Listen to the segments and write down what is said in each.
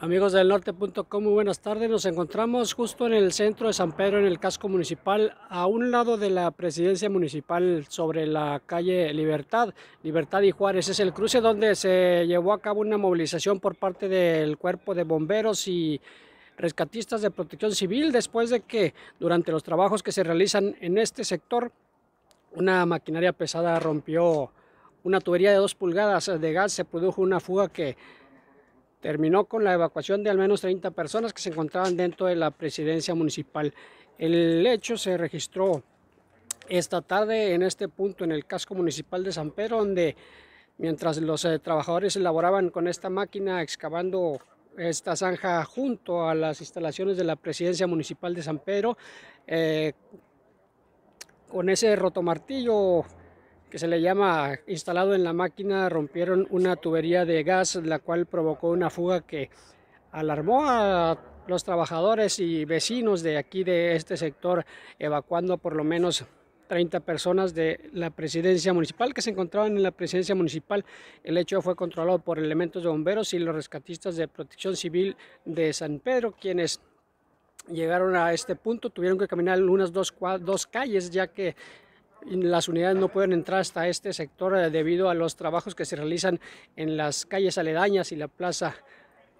Amigos del norte.com, muy buenas tardes. Nos encontramos justo en el centro de San Pedro, en el casco municipal, a un lado de la presidencia municipal sobre la calle Libertad, Libertad y Juárez. Es el cruce donde se llevó a cabo una movilización por parte del cuerpo de bomberos y rescatistas de protección civil después de que durante los trabajos que se realizan en este sector, una maquinaria pesada rompió una tubería de dos pulgadas de gas, se produjo una fuga que terminó con la evacuación de al menos 30 personas que se encontraban dentro de la presidencia municipal. El hecho se registró esta tarde en este punto en el casco municipal de San Pedro, donde mientras los eh, trabajadores elaboraban con esta máquina excavando esta zanja junto a las instalaciones de la presidencia municipal de San Pedro, eh, con ese rotomartillo que se le llama instalado en la máquina, rompieron una tubería de gas, la cual provocó una fuga que alarmó a los trabajadores y vecinos de aquí de este sector, evacuando por lo menos 30 personas de la presidencia municipal que se encontraban en la presidencia municipal. El hecho fue controlado por elementos de bomberos y los rescatistas de protección civil de San Pedro, quienes llegaron a este punto, tuvieron que caminar unas dos, dos calles ya que las unidades no pueden entrar hasta este sector eh, debido a los trabajos que se realizan en las calles aledañas y la plaza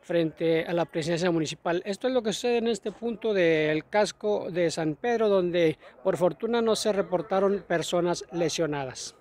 frente a la presidencia municipal. Esto es lo que sucede en este punto del casco de San Pedro, donde por fortuna no se reportaron personas lesionadas.